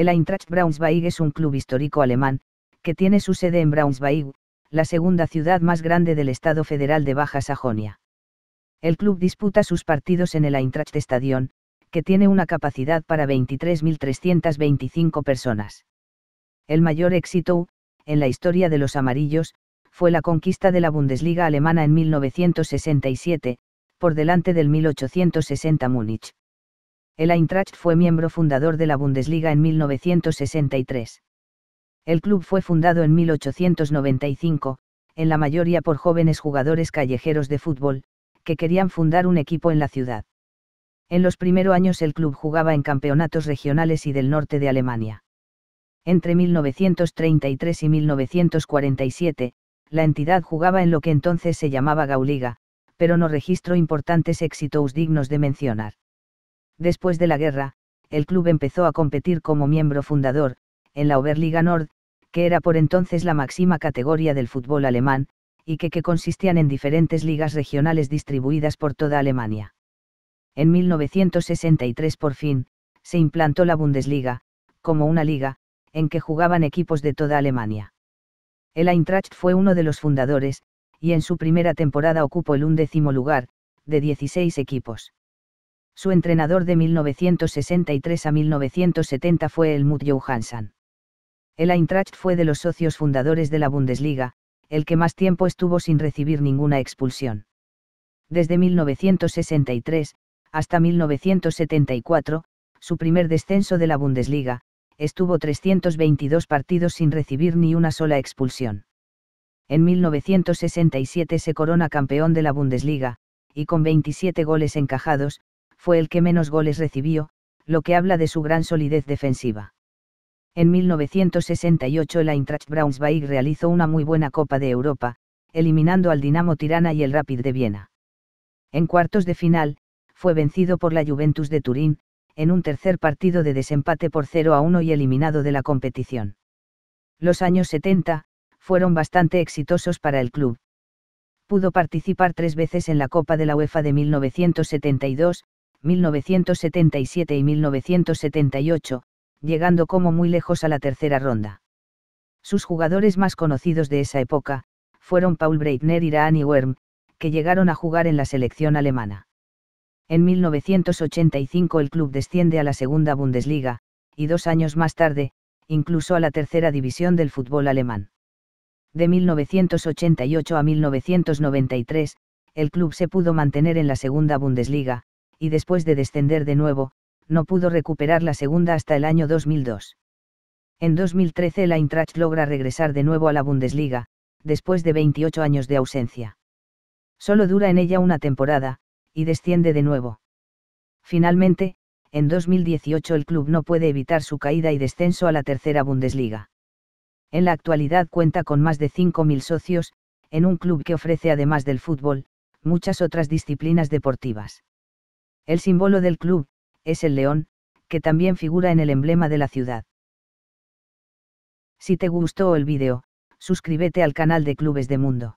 El Eintracht Braunschweig es un club histórico alemán, que tiene su sede en Braunschweig, la segunda ciudad más grande del Estado federal de Baja Sajonia. El club disputa sus partidos en el Eintracht Stadion, que tiene una capacidad para 23.325 personas. El mayor éxito, en la historia de los amarillos, fue la conquista de la Bundesliga alemana en 1967, por delante del 1860 Múnich. El Eintracht fue miembro fundador de la Bundesliga en 1963. El club fue fundado en 1895, en la mayoría por jóvenes jugadores callejeros de fútbol, que querían fundar un equipo en la ciudad. En los primeros años el club jugaba en campeonatos regionales y del norte de Alemania. Entre 1933 y 1947, la entidad jugaba en lo que entonces se llamaba Gauliga, pero no registró importantes éxitos dignos de mencionar. Después de la guerra, el club empezó a competir como miembro fundador, en la Oberliga Nord, que era por entonces la máxima categoría del fútbol alemán, y que, que consistían en diferentes ligas regionales distribuidas por toda Alemania. En 1963 por fin, se implantó la Bundesliga, como una liga, en que jugaban equipos de toda Alemania. El Eintracht fue uno de los fundadores, y en su primera temporada ocupó el undécimo lugar, de 16 equipos. Su entrenador de 1963 a 1970 fue Helmut Johansson. El Eintracht fue de los socios fundadores de la Bundesliga, el que más tiempo estuvo sin recibir ninguna expulsión. Desde 1963, hasta 1974, su primer descenso de la Bundesliga, estuvo 322 partidos sin recibir ni una sola expulsión. En 1967 se corona campeón de la Bundesliga, y con 27 goles encajados, fue el que menos goles recibió, lo que habla de su gran solidez defensiva. En 1968 el Eintracht Braunschweig realizó una muy buena Copa de Europa, eliminando al Dinamo Tirana y el Rapid de Viena. En cuartos de final, fue vencido por la Juventus de Turín, en un tercer partido de desempate por 0 a 1 y eliminado de la competición. Los años 70 fueron bastante exitosos para el club. Pudo participar tres veces en la Copa de la UEFA de 1972, 1977 y 1978, llegando como muy lejos a la tercera ronda. Sus jugadores más conocidos de esa época, fueron Paul Breitner y Raani Werm, que llegaron a jugar en la selección alemana. En 1985 el club desciende a la segunda Bundesliga, y dos años más tarde, incluso a la tercera división del fútbol alemán. De 1988 a 1993, el club se pudo mantener en la segunda Bundesliga, y después de descender de nuevo, no pudo recuperar la segunda hasta el año 2002. En 2013 la Eintracht logra regresar de nuevo a la Bundesliga, después de 28 años de ausencia. Solo dura en ella una temporada, y desciende de nuevo. Finalmente, en 2018 el club no puede evitar su caída y descenso a la tercera Bundesliga. En la actualidad cuenta con más de 5.000 socios, en un club que ofrece además del fútbol, muchas otras disciplinas deportivas. El símbolo del club, es el león, que también figura en el emblema de la ciudad. Si te gustó el vídeo, suscríbete al canal de Clubes de Mundo.